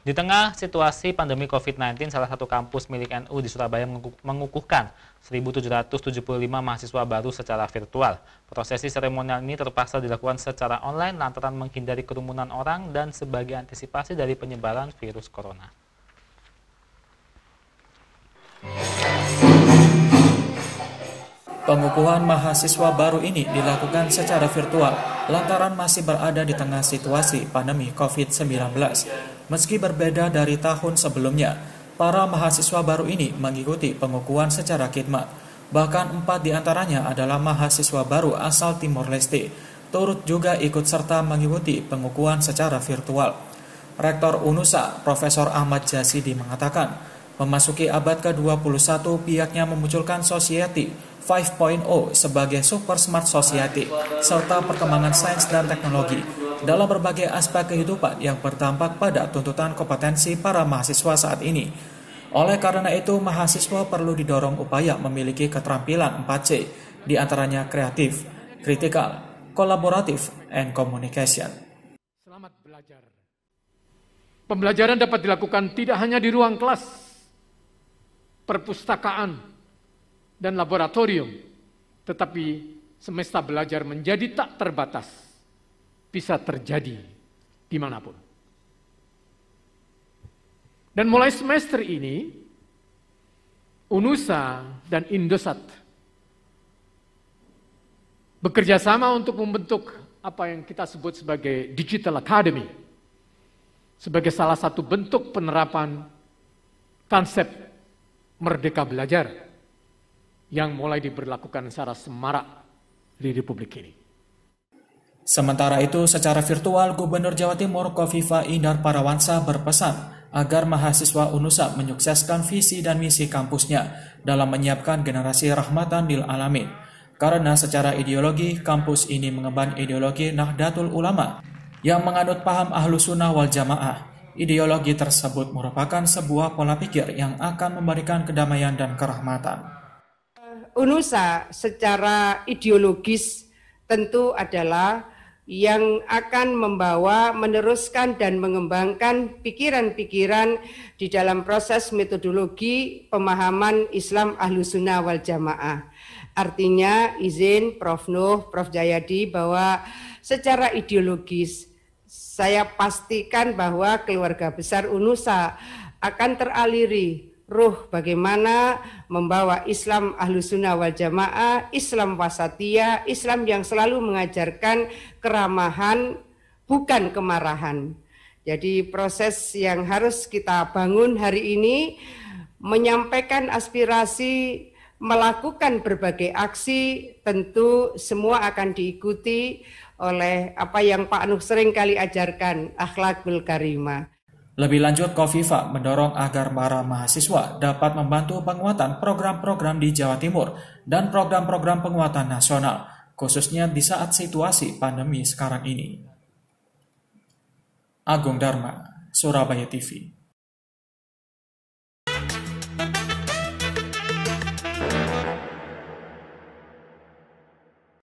Di tengah situasi pandemi COVID-19, salah satu kampus milik NU di Surabaya mengukuhkan 1.775 mahasiswa baru secara virtual. Prosesi seremonial ini terpaksa dilakukan secara online lantaran menghindari kerumunan orang dan sebagai antisipasi dari penyebaran virus corona. Pengukuhan mahasiswa baru ini dilakukan secara virtual lantaran masih berada di tengah situasi pandemi COVID-19. Meski berbeda dari tahun sebelumnya, para mahasiswa baru ini mengikuti pengukuhan secara khidmat. Bahkan empat diantaranya adalah mahasiswa baru asal Timor Leste, turut juga ikut serta mengikuti pengukuhan secara virtual. Rektor UNUSA, Profesor Ahmad Jasidi mengatakan, memasuki abad ke-21 pihaknya memunculkan society 5.0 sebagai super smart society serta perkembangan sains dan teknologi dalam berbagai aspek kehidupan yang bertampak pada tuntutan kompetensi para mahasiswa saat ini. Oleh karena itu, mahasiswa perlu didorong upaya memiliki keterampilan 4C, di antaranya kreatif, kritikal, kolaboratif, and communication. Selamat belajar. Pembelajaran dapat dilakukan tidak hanya di ruang kelas, perpustakaan, dan laboratorium, tetapi semesta belajar menjadi tak terbatas bisa terjadi dimanapun. Dan mulai semester ini, UNUSA dan Indosat bekerja sama untuk membentuk apa yang kita sebut sebagai Digital Academy sebagai salah satu bentuk penerapan konsep merdeka belajar yang mulai diberlakukan secara semarak di Republik ini. Sementara itu, secara virtual, Gubernur Jawa Timur Kofifa Indar Parawansa berpesan agar mahasiswa UNUSA menyukseskan visi dan misi kampusnya dalam menyiapkan generasi rahmatan lil alamin. Karena secara ideologi, kampus ini mengemban ideologi Nahdlatul Ulama yang menganut paham ahlus sunnah wal jamaah. Ideologi tersebut merupakan sebuah pola pikir yang akan memberikan kedamaian dan kerahmatan. Eh, UNUSA secara ideologis tentu adalah yang akan membawa, meneruskan, dan mengembangkan pikiran-pikiran di dalam proses metodologi pemahaman Islam Ahlu Sunnah wal Jamaah. Artinya izin Prof. Nuh, Prof. Jayadi bahwa secara ideologis saya pastikan bahwa keluarga besar UNUSA akan teraliri ruh bagaimana membawa Islam ahlu sunnah wal jamaah, Islam wasatia Islam yang selalu mengajarkan keramahan bukan kemarahan. Jadi proses yang harus kita bangun hari ini menyampaikan aspirasi, melakukan berbagai aksi tentu semua akan diikuti oleh apa yang Pak Nuh sering kali ajarkan, akhlakul karimah. Lebih lanjut, Kofifa mendorong agar para mahasiswa dapat membantu penguatan program-program di Jawa Timur dan program-program penguatan nasional, khususnya di saat situasi pandemi sekarang ini. Agung Dharma, Surabaya TV